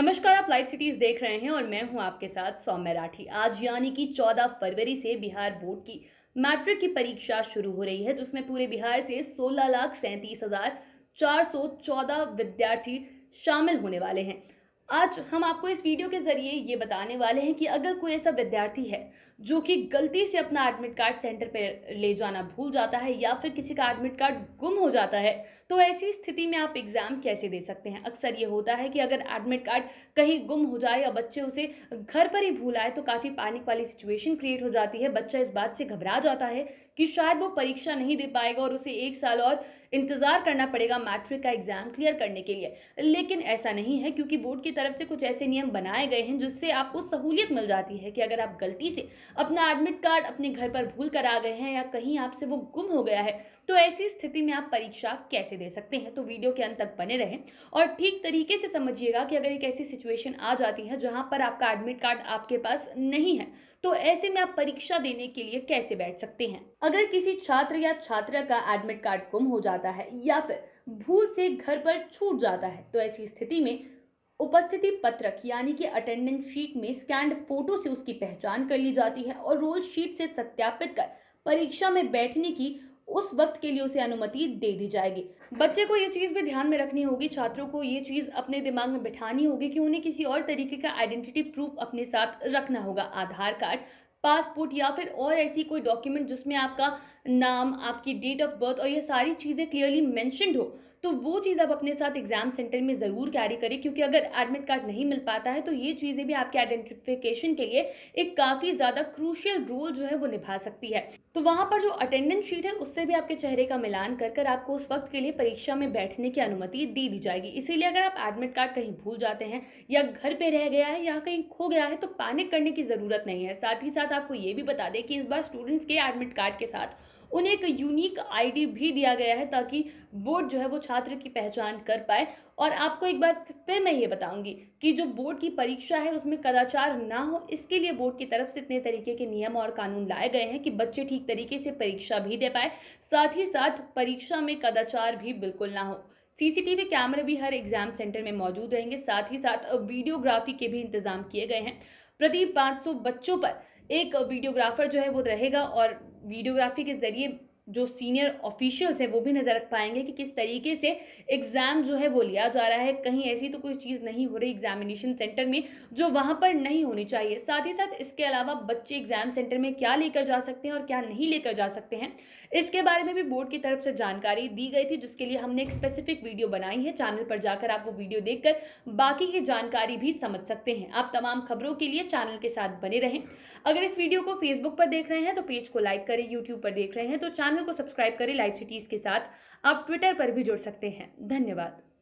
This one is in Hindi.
नमस्कार आप लाइव सिटीज देख रहे हैं और मैं हूं आपके साथ सौम्य राठी आज यानी कि 14 फरवरी से बिहार बोर्ड की मैट्रिक की परीक्षा शुरू हो रही है जिसमें पूरे बिहार से सोलह लाख सैंतीस हजार चार सौ चौदह विद्यार्थी शामिल होने वाले हैं आज हम आपको इस वीडियो के ज़रिए ये बताने वाले हैं कि अगर कोई ऐसा विद्यार्थी है जो कि गलती से अपना एडमिट कार्ड सेंटर पर ले जाना भूल जाता है या फिर किसी का एडमिट कार्ड गुम हो जाता है तो ऐसी स्थिति में आप एग्ज़ाम कैसे दे सकते हैं अक्सर ये होता है कि अगर एडमिट कार्ड कहीं गुम हो जाए या बच्चे उसे घर पर ही भूल आए तो काफ़ी पैनिक वाली सिचुएशन क्रिएट हो जाती है बच्चा इस बात से घबरा जाता है कि शायद वो परीक्षा नहीं दे पाएगा और उसे एक साल और इंतज़ार करना पड़ेगा मैट्रिक का एग्ज़ाम क्लियर करने के लिए लेकिन ऐसा नहीं है क्योंकि बोर्ड की तरफ से कुछ ऐसे नियम बनाए गए हैं जिससे आपको सहूलियत मिल जाती है कि अगर आप गलती से अपना एडमिट कार्ड अपने घर पर भूल कर आ गए हैं या कहीं आपसे वो गुम हो गया है तो ऐसी स्थिति में आप परीक्षा कैसे दे सकते हैं तो वीडियो के अंत तक बने रहें और ठीक तरीके से समझिएगा कि अगर एक ऐसी सिचुएशन आ जाती है जहाँ पर आपका एडमिट कार्ड आपके पास नहीं है तो ऐसे में आप परीक्षा देने के लिए कैसे बैठ सकते हैं अगर किसी छात्र या छात्रा का एडमिट कार्ड गुम हो जाता है या फिर भूल से घर पर छूट जाता है तो ऐसी स्थिति में उपस्थिति पत्रक यानी कि अटेंडेंस शीट में स्कैंड फोटो से उसकी पहचान कर ली जाती है और रोल शीट से सत्यापित कर परीक्षा में बैठने की उस वक्त के लिए उसे अनुमति दे दी जाएगी बच्चे को ये चीज़ भी ध्यान में रखनी होगी छात्रों को ये चीज़ अपने दिमाग में बिठानी होगी कि उन्हें किसी और तरीके का आइडेंटिटी प्रूफ अपने साथ रखना होगा आधार कार्ड पासपोर्ट या फिर और ऐसी कोई डॉक्यूमेंट जिसमें आपका नाम आपकी डेट ऑफ बर्थ और ये सारी चीज़ें क्लियरली मैंशनड हो तो वो चीज़ आप अपने साथ एग्जाम सेंटर में ज़रूर कैरी करें क्योंकि अगर एडमिट कार्ड नहीं मिल पाता है तो ये चीज़ें भी आपके आइडेंटिफिकेशन के लिए एक काफ़ी ज़्यादा क्रूशियल रोल जो है वो निभा सकती है तो वहाँ पर जो अटेंडेंस शीट है उससे भी आपके चेहरे का मिलान कर कर आपको उस वक्त के लिए परीक्षा में बैठने की अनुमति दे दी जाएगी इसीलिए अगर आप एडमिट कार्ड कहीं भूल जाते हैं या घर पर रह गया है या कहीं खो गया है तो पैनिक करने की ज़रूरत नहीं है साथ ही साथ आपको ये भी बता दें कि इस बार स्टूडेंट्स के एडमिट कार्ड के साथ उन्हें एक यूनिक आईडी भी दिया गया है ताकि बोर्ड जो है वो छात्र की पहचान कर पाए और आपको एक बार फिर मैं ये बताऊंगी कि जो बोर्ड की परीक्षा है उसमें कदाचार ना हो इसके लिए बोर्ड की तरफ से इतने तरीके के नियम और कानून लाए गए हैं कि बच्चे ठीक तरीके से परीक्षा भी दे पाए साथ ही साथ परीक्षा में कदाचार भी बिल्कुल ना हो सीसीटीवी कैमरे भी हर एग्जाम सेंटर में मौजूद रहेंगे साथ ही साथ वीडियोग्राफी के भी इंतजाम किए गए हैं प्रति 500 बच्चों पर एक वीडियोग्राफर जो है वो रहेगा और वीडियोग्राफी के ज़रिए जो सीनियर ऑफिशियल्स हैं वो भी नज़र रख पाएंगे कि किस तरीके से एग्ज़ाम जो है वो लिया जा रहा है कहीं ऐसी तो कोई चीज़ नहीं हो रही एग्जामिनेशन सेंटर में जो वहाँ पर नहीं होनी चाहिए साथ ही साथ इसके अलावा बच्चे एग्ज़ाम सेंटर में क्या लेकर जा सकते हैं और क्या नहीं लेकर जा सकते हैं इसके बारे में भी बोर्ड की तरफ से जानकारी दी गई थी जिसके लिए हमने एक स्पेसिफिक वीडियो बनाई है चैनल पर जाकर आप वो वीडियो देख बाकी की जानकारी भी समझ सकते हैं आप तमाम खबरों के लिए चैनल के साथ बने रहें अगर इस वीडियो को फेसबुक पर देख रहे हैं तो पेज को लाइक करें यूट्यूब पर देख रहे हैं तो चैनल चैनल को सब्सक्राइब करें लाइव सिटीज़ के साथ आप ट्विटर पर भी जुड़ सकते हैं धन्यवाद